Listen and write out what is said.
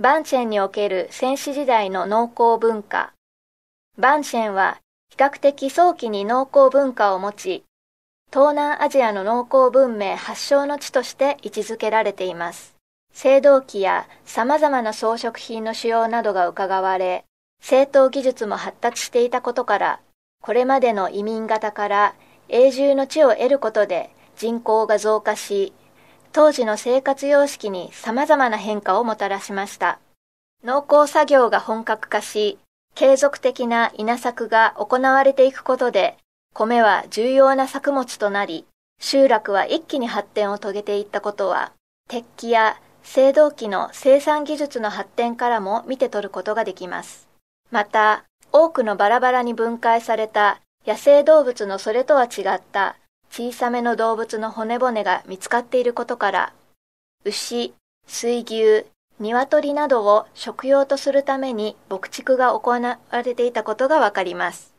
バンチェンにおける戦死時代の農耕文化。バンチェンは比較的早期に農耕文化を持ち、東南アジアの農耕文明発祥の地として位置づけられています。青銅器や様々な装飾品の使用などが伺われ、製陶技術も発達していたことから、これまでの移民型から永住の地を得ることで人口が増加し、当時の生活様式に様々な変化をもたらしました。農耕作業が本格化し、継続的な稲作が行われていくことで、米は重要な作物となり、集落は一気に発展を遂げていったことは、鉄器や青銅器の生産技術の発展からも見て取ることができます。また、多くのバラバラに分解された野生動物のそれとは違った小さめの動物の骨々が見つかっていることから、牛、水牛、鶏などを食用とするために牧畜が行われていたことがわかります。